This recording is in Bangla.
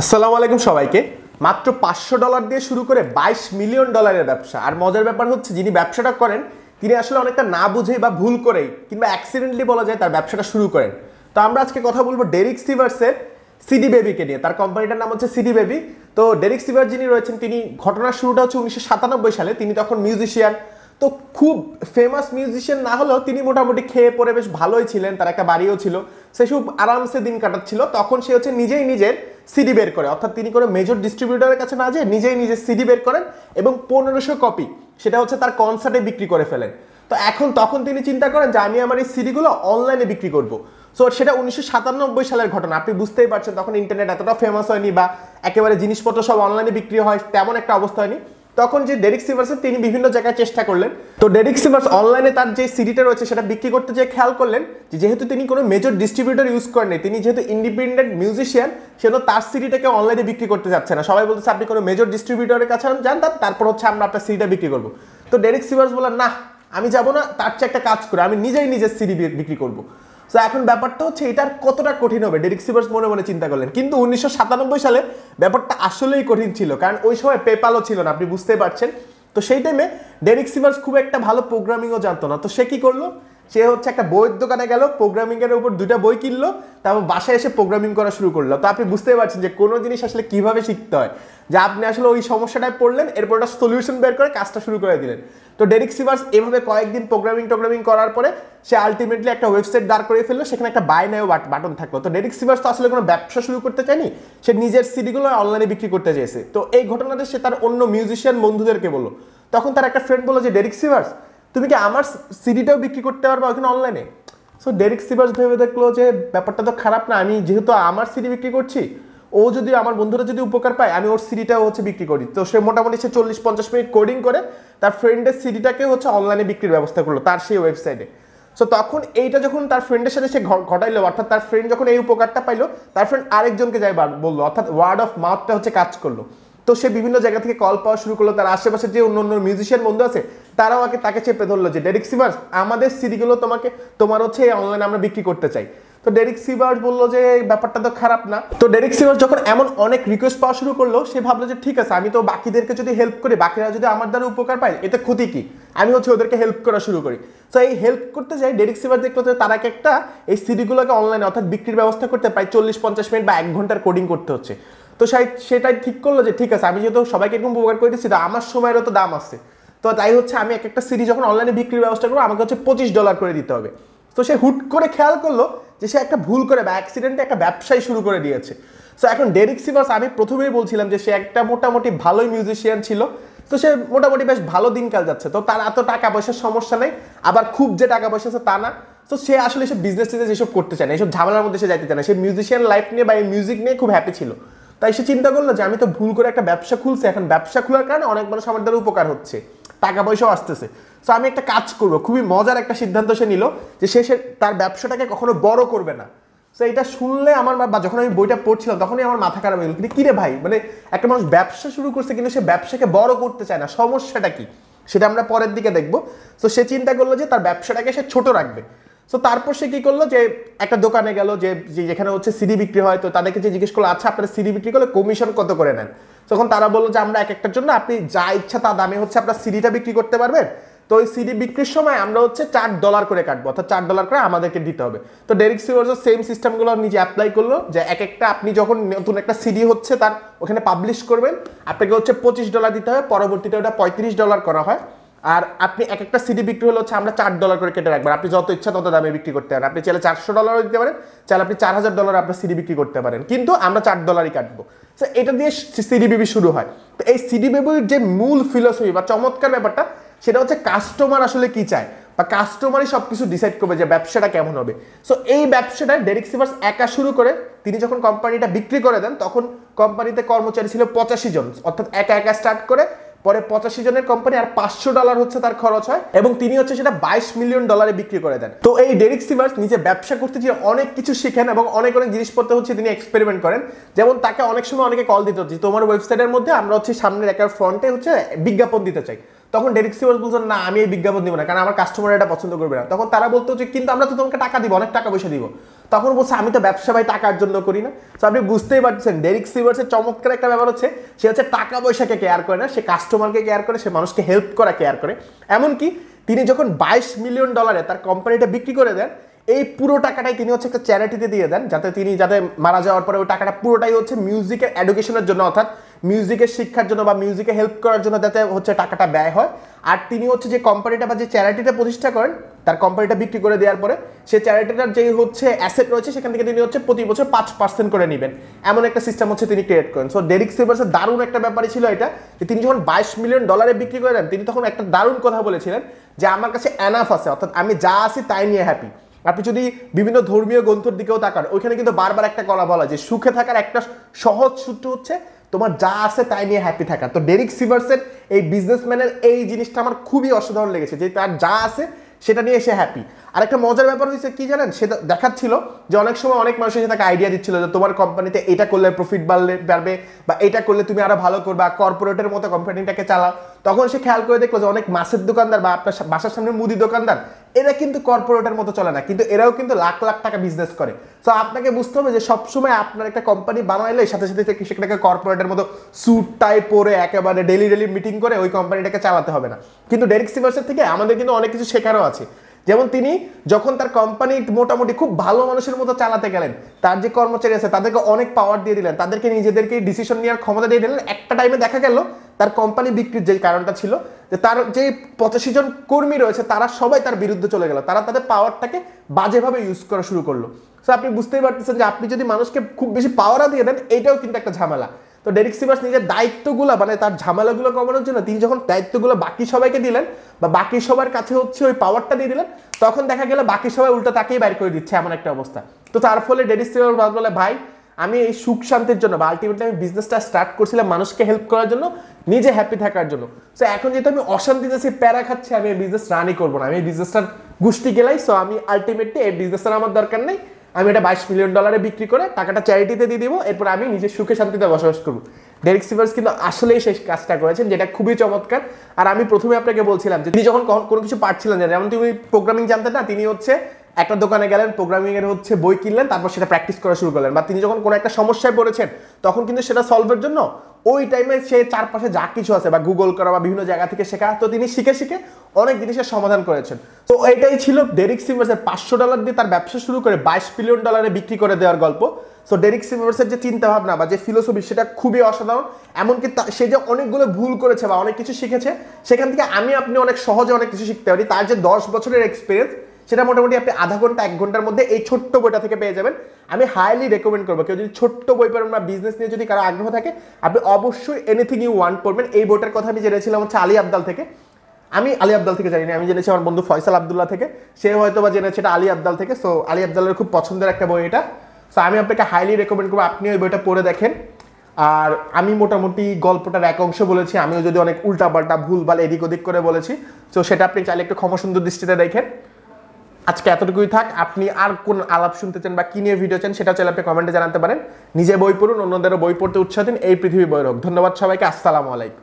আসসালামু আলাইকুম সবাইকে মাত্র পাঁচশো ডলার দিয়ে শুরু করে বাইশ মিলিয়ন ডলারের ব্যবসা আর মজার ব্যাপার হচ্ছে যিনি ব্যবসাটা করেন তিনি আসলে অনেকটা না বুঝেই বা ভুল করেই কিংবা অ্যাক্সিডেন্টলি বলা যায় তার ব্যবসাটা শুরু করেন তো আমরা আজকে কথা বলবো ডেরিক সিভার্সের সিডি বেবিকে নিয়ে তার কোম্পানিটার নাম হচ্ছে সিডি বেবি তো ডেরিক সিভার যিনি রয়েছেন তিনি ঘটনার শুরুটা হচ্ছে উনিশশো সালে তিনি তখন মিউজিশিয়ান তো খুব ফেমাস মিউজিশিয়ান না হলেও তিনি মোটামুটি খেয়ে পরে বেশ ভালোই ছিলেন তার একটা বাড়িও ছিল সে সব আরামসে দিন কাটাচ্ছিল তখন সে হচ্ছে নিজেই নিজের সিডি বের করে অর্থাৎ তিনি কোনো মেজর ডিস্ট্রিবিউটারের কাছে না যেয়ে নিজেই নিজে সিডি বের করেন এবং পনেরোশো কপি সেটা হচ্ছে তার কনসার্টে বিক্রি করে ফেলেন তো এখন তখন তিনি চিন্তা করেন যে আমি আমার এই সিডিগুলো অনলাইনে বিক্রি করব সো সেটা উনিশশো সাতানব্বই সালের ঘটনা আপনি বুঝতেই পারছেন তখন ইন্টারনেট এতটা ফেমাস হয়নি বা একেবারে জিনিসপত্র সব অনলাইনে বিক্রি হয় তেমন একটা অবস্থা হয়নি তখন যে ডেরিক সিভার্সের তিনি বিভিন্ন জায়গায় চেষ্টা করলেন তো ডেরিক সিভার্স অনলাইনে তার যে সিডিটা রয়েছে সেটা বিক্রি করতে যে খেয়াল করলেন যে যেহেতু তিনি কোনো মেজর ডিস্ট্রিবিউটর ইউজ করেনি তিনি যেহেতু ইন্ডিপেন্ডেন্ট মিউজিশিয়ান সেহেতু তার সিডিটাকে অনলাইনে বিক্রি করতে যাচ্ছে না সবাই বলতেছে আপনি কোনো মেজর ডিস্ট্রিবিউটরের কাছে যান তারপর হচ্ছে আমরা আপনার সিডিটা বিক্রি করবো তো ডেরিক সিভার্স বললেন না আমি যাব না তার চেয়ে একটা কাজ করে আমি নিজেই নিজের সিডি বিক্রি করবো সো এখন ব্যাপারটা হচ্ছে এটার কতটা কঠিন হবে ডেরিক সিভার্স মনে মনে চিন্তা করলেন কিন্তু উনিশশো সালে ব্যাপারটা আসলেই কঠিন ছিল কারণ ওই সময় পেপালও ছিল না আপনি বুঝতে পারছেন তো সেই টাইমে ডেরিক সিভার্স খুব একটা ভালো প্রোগ্রামিংও জানতো না তো সে কি করলো সে হচ্ছে একটা বইয়ের দোকানে গেল প্রোগ্রামিং এর উপর দুইটা বই কিনলো তারপর বাসায় এসে প্রোগ্রামিং করা শুরু করলো তো আপনি বুঝতে পারছেন যে কোনো জিনিস আসলে কিভাবে শিখতে হয় যে আপনি আসলে ওই সমস্যাটায় পড়লেন এরপর ওটা সলিউশন বের করে কাজটা শুরু করে দিলেন তো ডেরিক সিভার্স এভাবে কয়েকদিন প্রোগ্রামিং টোগ্রামিং করার পরে সে আলটিমেটলি একটা ওয়েবসাইট দাঁড় করে ফেললো সেখানে একটা বাই নেয় বাটন থাকলো তো ডেরিক সিভার্স তো আসলে কোনো ব্যবসা শুরু করতে চায়নি সে নিজের সিডিগুলো অনলাইনে বিক্রি করতে চেয়েছে তো এই ঘটনাতে সে তার অন্য মিউজিশিয়ান বন্ধুদেরকে বললো তখন তার একটা ফ্রেন্ড বললো যে ডেরিক সিভার্স তুমি কি আমার সিডিটাও বিক্রি করতে পারবে ওখানে অনলাইনে সো ডেরিক সিভার্স ভেবে দেখলো যে ব্যাপারটা তো খারাপ না আমি যেহেতু আমার সিডি বিক্রি করছি ও যদি আমার বন্ধুরা যদি উপকার পায় আমি ওর সিডিটাও হচ্ছে বিক্রি করি তো সে মোটামুটি সে চল্লিশ পঞ্চাশ মিনিট কোডিং করে তার ফ্রেন্ডের সিডিটাকে হচ্ছে অনলাইনে বিক্রির ব্যবস্থা করলো তার সেই ওয়েবসাইটে সো তখন এইটা যখন তার ফ্রেন্ডের সাথে সে ঘটাইলো অর্থাৎ তার ফ্রেন্ড যখন এই উপকারটা পাইলো তার ফ্রেন্ড আরেকজনকে যাই বললো অর্থাৎ ওয়ার্ড অফ মাউথটা হচ্ছে কাজ করলো তো সে বিভিন্ন জায়গা থেকে কল পাওয়া শুরু করলো তার আশেপাশে যে অন্য অন্য মিউজিশিয়ান বন্ধু আছে তারাও আগে তাকে চেপে ধরলো যে ডেরিক সিভার্স আমাদের সিডিগুলো তোমাকে তোমার হচ্ছে অনলাইনে আমরা বিক্রি করতে চাই তো ডেরিক সিভার্স বললো যে ব্যাপারটা তো খারাপ না তো ডেরিক সিভার্স যখন এমন অনেক রিকোয়েস্ট পাওয়া শুরু করলো সে ভাবলো যে ঠিক আছে আমি তো বাকিদেরকে যদি হেল্প করি বাকিরা যদি আমার দ্বারা উপকার পায় এতে ক্ষতি কি আমি হচ্ছে ওদেরকে হেল্প করা শুরু করি তো এই হেল্প করতে যাই ডেরিক সিভার দেখলো যে তারা একটা এই সিডিগুলোকে অনলাইনে অর্থাৎ বিক্রির ব্যবস্থা করতে প্রায় চল্লিশ পঞ্চাশ মিনিট বা এক ঘন্টার কোডিং করতে হচ্ছে তো সেটাই ঠিক করলো যে ঠিক আছে আমি যেহেতু সবাইকে এরকম উপকার করে দিচ্ছি তো আমার সময়েরও তো দাম আছে তো তাই হচ্ছে আমি এক একটা সিডি যখন অনলাইনে বিক্রির ব্যবস্থা করবো আমাকে হচ্ছে পঁচিশ ডলার করে দিতে হবে তো সে হুট করে খেয়াল করলো যে সে একটা ভুল করে বা অ্যাক্সিডেন্টে একটা ব্যবসাই শুরু করে দিয়েছে সো এখন ডেরিক সিভার্স আমি প্রথমেই বলছিলাম যে সে একটা মোটামুটি ভালোই মিউজিশিয়ান ছিল তো সে মোটামুটি বেশ ভালো দিনকাল যাচ্ছে তো তার এত টাকা পয়সার সমস্যা নেই আবার খুব যে টাকা পয়সা আছে তা না তো সে আসলে সে বিজনেস টিজনেস এসব করতে চায় না এসব ঝামেলার মধ্যে সে যাইতে চায় না সে মিউজিশিয়ান লাইফ নিয়ে বা এই মিউজিক নিয়ে খুব হ্যাপি ছিল তাই সে চিন্তা করলো যে আমি তো ভুল করে একটা ব্যবসা খুলছি এখন ব্যবসা খোলার কারণে অনেক মানুষ আমার দ্বারা উপকার হচ্ছে টাকা পয়সাও আসতেছে সো আমি একটা কাজ করবো খুবই মজার একটা সিদ্ধান্ত সে নিল যে সে সে তার ব্যবসাটাকে কখনো বড় করবে না সো এটা শুনলে আমার বা যখন আমি বইটা পড়ছিলাম তখনই আমার মাথা খারাপ হয়ে গেল কিন্তু কিরে ভাই মানে একটা মানুষ ব্যবসা শুরু করছে কিন্তু সে ব্যবসাকে বড় করতে চায় না সমস্যাটা কি সেটা আমরা পরের দিকে দেখবো তো সে চিন্তা করলো যে তার ব্যবসাটাকে সে ছোট রাখবে সো তারপর সে কি করলো যে একটা দোকানে গেল যে যেখানে হচ্ছে সিডি বিক্রি হয় তো তাদেরকে যে জিজ্ঞেস করলো আচ্ছা আপনারা সিডি বিক্রি করলে কমিশন কত করে নেন তখন তারা বললো যে আমরা এক একটার জন্য আপনি যা ইচ্ছা তা দামে হচ্ছে আপনার সিডিটা বিক্রি করতে পারবেন তো ওই সিডি বিক্রির সময় আমরা হচ্ছে চার ডলার করে কাটবো অর্থাৎ চার ডলার করে আমাদেরকে দিতে হবে তো ডেরিক সিভার্সও সেম সিস্টেমগুলো নিজে অ্যাপ্লাই করলো যে এক একটা আপনি যখন নতুন একটা সিডি হচ্ছে তার ওখানে পাবলিশ করবেন আপনাকে হচ্ছে পঁচিশ ডলার দিতে হবে পরবর্তীতে ওটা পঁয়ত্রিশ ডলার করা হয় আর আপনি এক একটা সিডি বিক্রি হলে হচ্ছে আমরা চার ডলার করে কেটে রাখবেন আপনি যত ইচ্ছা তত দামে বিক্রি করতে পারেন আপনি চাইলে চারশো ডলারও দিতে পারেন চাইলে আপনি চার হাজার ডলার আপনার সিডি বিক্রি করতে পারেন কিন্তু আমরা চার ডলারই কাটবো সো এটা দিয়ে সিডিবিবি শুরু হয় তো এই সিডিবিবির যে মূল ফিলসফি বা চমৎকার ব্যাপারটা সেটা হচ্ছে কাস্টমার আসলে কি চায় বা কাস্টমারই সব কিছু ডিসাইড করবে যে ব্যবসাটা কেমন হবে সো এই ব্যবসাটা ডেরিক সিভার্স একা শুরু করে তিনি যখন কোম্পানিটা বিক্রি করে দেন তখন কোম্পানিতে কর্মচারী ছিল পঁচাশি জন অর্থাৎ একা একা স্টার্ট করে পরে পঁচাশি জনের কোম্পানি আর পাঁচশো ডলার হচ্ছে তার খরচ হয় এবং তিনি হচ্ছে সেটা বাইশ মিলিয়ন ডলারে বিক্রি করে দেন তো এই ডেরিক সিভার্স নিজে ব্যবসা করতে গিয়ে অনেক কিছু শিখেন এবং অনেক অনেক জিনিসপত্র হচ্ছে তিনি এক্সপেরিমেন্ট করেন যেমন তাকে অনেক সময় অনেকে কল দিতে হচ্ছে তোমার ওয়েবসাইটের মধ্যে আমরা হচ্ছে সামনের একটা ফ্রন্টে হচ্ছে বিজ্ঞাপন দিতে চাই তখন ডেরিক সিভার্স বলতো না আমি এই বিজ্ঞাপন দিব না কারণ আমার কাস্টমার এটা পছন্দ করবে না তখন তারা বলতো যে কিন্তু আমরা তো তোমাকে টাকা দিব অনেক টাকা পয়সা দিব তখন বলছে আমি তো ব্যবসা ভাই টাকার জন্য করি না তো আপনি বুঝতেই পারছেন ডেরিক সিভার্সের চমৎকার একটা ব্যাপার হচ্ছে সে হচ্ছে টাকা পয়সাকে কেয়ার করে না সে কাস্টমারকে কেয়ার করে সে মানুষকে হেল্প করা কেয়ার করে এমনকি তিনি যখন বাইশ মিলিয়ন ডলারে তার কোম্পানিটা বিক্রি করে দেন এই পুরো টাকাটাই তিনি হচ্ছে একটা চ্যারিটিতে দিয়ে দেন যাতে তিনি যাতে মারা যাওয়ার পরে ওই টাকাটা পুরোটাই হচ্ছে মিউজিকের এডুকেশনের জন্য অর্থাৎ মিউজিকের শিক্ষার জন্য বা মিউজিকে হেল্প করার জন্য যাতে হচ্ছে টাকাটা ব্যয় হয় আর তিনি হচ্ছে যে কোম্পানিটা বা যে চ্যারিটিটা প্রতিষ্ঠা করেন তার কোম্পানিটা বিক্রি করে দেওয়ার পরে সে চ্যারিটিটার যে হচ্ছে অ্যাসেট রয়েছে সেখান থেকে তিনি হচ্ছে প্রতি বছর পাঁচ পার্সেন্ট করে নেবেন এমন একটা সিস্টেম হচ্ছে তিনি ক্রিয়েট করেন সো ডেরিক সিভার্সের দারুণ একটা ব্যাপারই ছিল এটা যে তিনি যখন বাইশ মিলিয়ন ডলারে বিক্রি করে দেন তিনি তখন একটা দারুণ কথা বলেছিলেন যে আমার কাছে অ্যানাফ আছে অর্থাৎ আমি যা আছি তাই নিয়ে হ্যাপি আপনি যদি বিভিন্ন ধর্মীয় গ্রন্থের দিকেও তাকান ওইখানে কিন্তু বারবার একটা কলা বলা যে সুখে থাকার একটা সহজ সূত্র হচ্ছে তোমার যা আছে তাই নিয়ে হ্যাপি থাকা তো ডেরিক সিভার্সের এই বিজনেসম্যানের এই জিনিসটা আমার খুবই অসাধারণ লেগেছে যে তার যা আছে সেটা নিয়ে সে হ্যাপি আরেকটা মজার ব্যাপার হয়েছে কি জানেন সে দেখাচ্ছিল যে অনেক সময় অনেক মানুষের তাকে আইডিয়া দিচ্ছিল যে তোমার কোম্পানিতে এটা করলে প্রফিট বাড়লে বাড়বে বা এটা করলে তুমি আরো ভালো করবে কর্পোরেটের মতো কোম্পানিটাকে চালাও তখন সে খেয়াল করে দেখলো যে অনেক মাছের দোকানদার বা আপনার বাসার সামনে মুদি দোকানদার এরা কিন্তু কর্পোরেটের মতো চলে না কিন্তু এরাও কিন্তু লাখ লাখ টাকা বিজনেস করে সো আপনাকে বুঝতে হবে যে সবসময় আপনার একটা কোম্পানি বানাইলে সাথে সাথে সেটাকে কর্পোরেটের মতো স্যুট টাই পরে একেবারে ডেলি ডেলি মিটিং করে ওই কোম্পানিটাকে চালাতে হবে না কিন্তু ডেরিক সিভার্সের থেকে আমাদের কিন্তু অনেক কিছু শেখারও আছে যেমন তিনি যখন তার কোম্পানি মোটামুটি খুব ভালো মানুষের মতো চালাতে গেলেন তার যে কর্মচারী আছে তাদেরকে অনেক পাওয়ার দিয়ে দিলেন তাদেরকে নিজেদেরকে ডিসিশন নেওয়ার ক্ষমতা দিয়ে দিলেন একটা টাইমে দেখা গেল তার কোম্পানি বিক্রির যে কারণটা ছিল যে তার যে পঁচাশি জন কর্মী রয়েছে তারা সবাই তার বিরুদ্ধে চলে গেল তারা তাদের পাওয়ারটাকে বাজেভাবে ইউজ করা শুরু করলো সো আপনি বুঝতেই পারতেছেন যে আপনি যদি মানুষকে খুব বেশি পাওয়ারা দিয়ে দেন এটাও কিন্তু একটা ঝামেলা তো ডেরিক সিভার্স নিজের দায়িত্বগুলো মানে তার ঝামেলাগুলো কমানোর জন্য তিনি যখন দায়িত্বগুলো বাকি সবাইকে দিলেন বা বাকি সবার কাছে হচ্ছে ওই পাওয়ারটা দিয়ে দিলেন তখন দেখা গেল বাকি সবাই উল্টো তাকেই বাইর করে দিচ্ছে এমন একটা অবস্থা তো তার ফলে ডেরিক সিভার্স বলে ভাই আমি এই সুখ শান্তির জন্য বা আলটিমেটলি আমি বিজনেসটা স্টার্ট করছিলাম মানুষকে হেল্প করার জন্য নিজে হ্যাপি থাকার জন্য সো এখন যেহেতু আমি অশান্তি যাচ্ছি প্যারা খাচ্ছি আমি এই বিজনেস রানই করবো না আমি এই বিজনেসটার গুষ্টি গেলাই সো আমি আলটিমেটলি এই বিজনেসটা আমার দরকার নেই আমি এটা বাইশ মিলিয়ন ডলারে বিক্রি করে টাকাটা চ্যারিটিতে দিয়ে দিব এরপর আমি নিজের সুখে শান্তিতে বসবাস করবো ডেরিক সিভার্স কিন্তু আসলেই সেই কাজটা করেছেন যেটা খুবই চমৎকার আর আমি প্রথমে আপনাকে বলছিলাম যে তিনি যখন কোনো কিছু পারছিলেন না যেমন তিনি প্রোগ্রামিং জানতেন না তিনি হচ্ছে একটা দোকানে গেলেন প্রোগ্রামিংয়ের হচ্ছে বই কিনলেন তারপর সেটা প্র্যাকটিস করা শুরু করলেন বা তিনি যখন কোনো একটা সমস্যায় পড়েছেন তখন কিন্তু সেটা সলভের জন্য ওই টাইমে সে চারপাশে যা কিছু আছে বা গুগল করা বা বিভিন্ন জায়গা থেকে শেখা তো তিনি শিখে শিখে অনেক জিনিসের সমাধান করেছেন তো এটাই ছিল ডেরিক সিমার্সের পাঁচশো ডলার দিয়ে তার ব্যবসা শুরু করে বাইশ বিলিয়ন ডলারে বিক্রি করে দেওয়ার গল্প সো ডেরিক সিমার্সের যে চিন্তাভাবনা বা যে ফিলোসফি সেটা খুবই অসাধারণ এমনকি সে যে অনেকগুলো ভুল করেছে বা অনেক কিছু শিখেছে সেখান থেকে আমি আপনি অনেক সহজে অনেক কিছু শিখতে পারি তার যে দশ বছরের এক্সপিরিয়েন্স সেটা মোটামুটি আপনি আধা ঘন্টা এক ঘন্টার মধ্যে এই ছোট্ট বইটা থেকে পেয়ে যাবেন আমি হাইলি রেকমেন্ড করবো কেউ যদি ছোট্ট বই পড়েন বা বিজনেস নিয়ে যদি কারো আগ্রহ থাকে আপনি অবশ্যই এনিথিং ইউ ওয়ান পড়বেন এই বইটার কথা আমি জেনেছিলাম হচ্ছে আলী আবদাল থেকে আমি আলী আবদাল থেকে জানি না আমি জেনেছি আমার বন্ধু ফয়সাল আবদুল্লাহ থেকে সে হয়তো বা জেনেছে এটা আলী আবদাল থেকে সো আলী আবদালের খুব পছন্দের একটা বই এটা সো আমি আপনাকে হাইলি রেকমেন্ড করবো আপনি ওই বইটা পড়ে দেখেন আর আমি মোটামুটি গল্পটার এক অংশ বলেছি আমিও যদি অনেক উল্টাপাল্টা ভুলভাল এদিক ওদিক করে বলেছি সো সেটা আপনি চাইলে একটু ক্ষমসুন্দর সুন্দর দৃষ্টিতে দেখেন আজকে এতটুকুই থাক আপনি আর কোন আলাপ শুনতে চান বা কি নিয়ে ভিডিও চান সেটা চাইলে আপনি কমেন্টে জানাতে পারেন নিজে বই পড়ুন অন্যদেরও বই পড়তে উৎসাহ দিন এই পৃথিবী বই রোগ ধন্যবাদ সবাইকে আসসালামু আলাইকুম